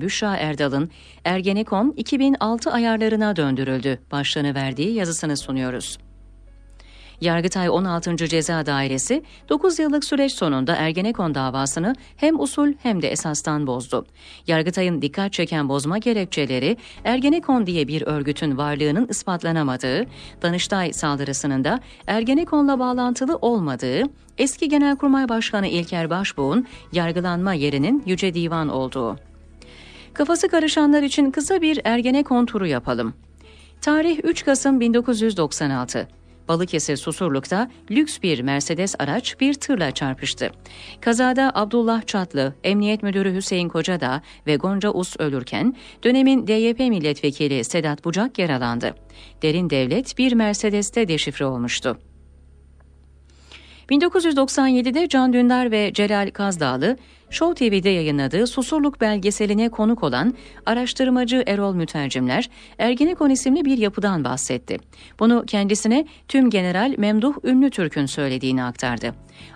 Büşra Erdal'ın Ergenekon 2006 ayarlarına döndürüldü başlığını verdiği yazısını sunuyoruz. Yargıtay 16. Ceza Dairesi 9 yıllık süreç sonunda Ergenekon davasını hem usul hem de esastan bozdu. Yargıtay'ın dikkat çeken bozma gerekçeleri Ergenekon diye bir örgütün varlığının ispatlanamadığı, Danıştay saldırısının da Ergenekon'la bağlantılı olmadığı, eski Genelkurmay Başkanı İlker Başbuğ'un yargılanma yerinin Yüce Divan olduğu. Kafası karışanlar için kısa bir ergene konturu yapalım. Tarih 3 Kasım 1996. Balıkesir Susurluk'ta lüks bir Mercedes araç bir tırla çarpıştı. Kazada Abdullah Çatlı, Emniyet Müdürü Hüseyin Kocada ve Gonca Us ölürken dönemin DYP milletvekili Sedat Bucak yaralandı. Derin devlet bir Mercedes'te deşifre olmuştu. 1997'de Can Dündar ve Celal Kazdağlı, Show TV'de yayınladığı Susurluk belgeseline konuk olan araştırmacı Erol Mütercimler, Ergenekon isimli bir yapıdan bahsetti. Bunu kendisine tüm General Memduh Ünlü Türk'ün söylediğini aktardı.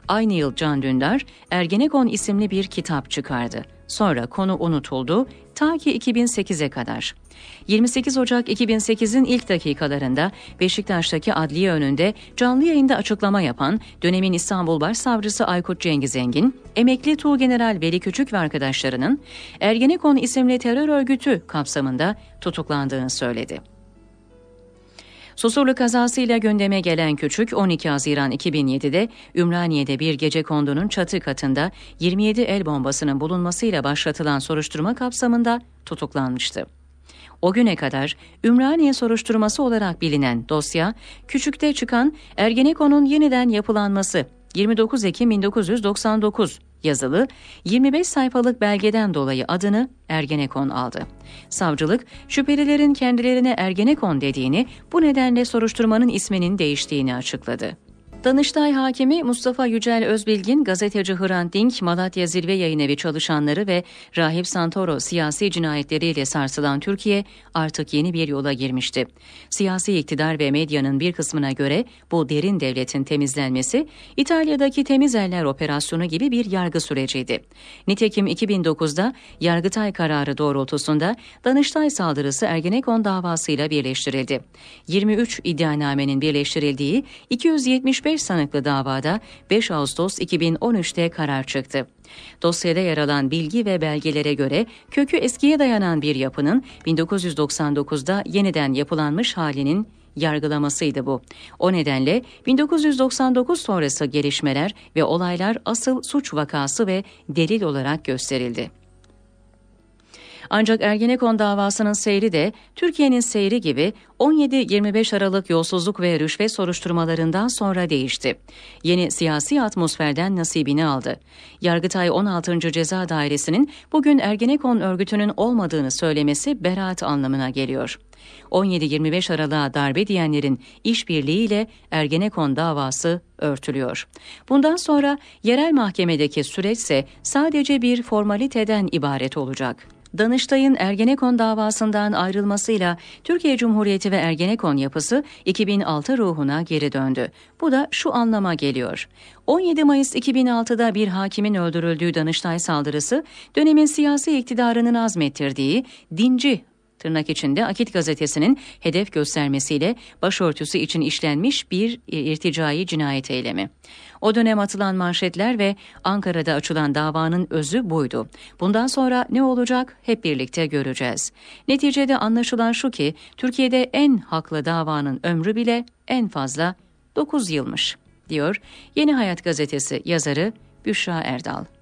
Aynı yıl Can Dündar, Ergenekon isimli bir kitap çıkardı. Sonra konu unutuldu ta ki 2008'e kadar. 28 Ocak 2008'in ilk dakikalarında Beşiktaş'taki adliye önünde canlı yayında açıklama yapan dönemin İstanbul Başsavcısı Aykut Cengiz Engin, emekli Tuğgeneral Veli Küçük ve arkadaşlarının Ergenekon isimli terör örgütü kapsamında tutuklandığını söyledi. Susurlu kazasıyla gündeme gelen Küçük 12 Haziran 2007'de Ümraniye'de bir gece kondunun çatı katında 27 el bombasının bulunmasıyla başlatılan soruşturma kapsamında tutuklanmıştı. O güne kadar Ümraniye soruşturması olarak bilinen dosya, Küçük'te çıkan Ergenekon'un yeniden yapılanması 29 Ekim 1999 Yazılı 25 sayfalık belgeden dolayı adını Ergenekon aldı. Savcılık şüphelilerin kendilerine Ergenekon dediğini, bu nedenle soruşturmanın isminin değiştiğini açıkladı. Danıştay Hakimi Mustafa Yücel Özbilgin, gazeteci Hrant Dink, Malatya Zirve Yayınevi çalışanları ve Rahip Santoro siyasi cinayetleriyle sarsılan Türkiye artık yeni bir yola girmişti. Siyasi iktidar ve medyanın bir kısmına göre bu derin devletin temizlenmesi İtalya'daki Temiz Eller Operasyonu gibi bir yargı süreciydi. Nitekim 2009'da Yargıtay kararı doğrultusunda Danıştay saldırısı Ergenekon davasıyla birleştirildi. 23 iddianamenin birleştirildiği 275 35 sanıklı davada 5 Ağustos 2013'te karar çıktı. Dosyada yer alan bilgi ve belgelere göre kökü eskiye dayanan bir yapının 1999'da yeniden yapılanmış halinin yargılamasıydı bu. O nedenle 1999 sonrası gelişmeler ve olaylar asıl suç vakası ve delil olarak gösterildi. Ancak Ergenekon davasının seyri de Türkiye'nin seyri gibi 17-25 Aralık yolsuzluk ve rüşvet soruşturmalarından sonra değişti. Yeni siyasi atmosferden nasibini aldı. Yargıtay 16. Ceza Dairesi'nin bugün Ergenekon örgütünün olmadığını söylemesi beraat anlamına geliyor. 17-25 Aralık'a darbe diyenlerin işbirliğiyle Ergenekon davası örtülüyor. Bundan sonra yerel mahkemedeki süreçse sadece bir formaliteden ibaret olacak. Danıştay'ın Ergenekon davasından ayrılmasıyla Türkiye Cumhuriyeti ve Ergenekon yapısı 2006 ruhuna geri döndü. Bu da şu anlama geliyor. 17 Mayıs 2006'da bir hakimin öldürüldüğü Danıştay saldırısı dönemin siyasi iktidarının azmettirdiği dinci tırnak içinde Akit gazetesinin hedef göstermesiyle başörtüsü için işlenmiş bir e, irticai cinayet eylemi. O dönem atılan manşetler ve Ankara'da açılan davanın özü buydu. Bundan sonra ne olacak hep birlikte göreceğiz. Neticede anlaşılan şu ki Türkiye'de en haklı davanın ömrü bile en fazla 9 yılmış diyor Yeni Hayat gazetesi yazarı Büşra Erdal.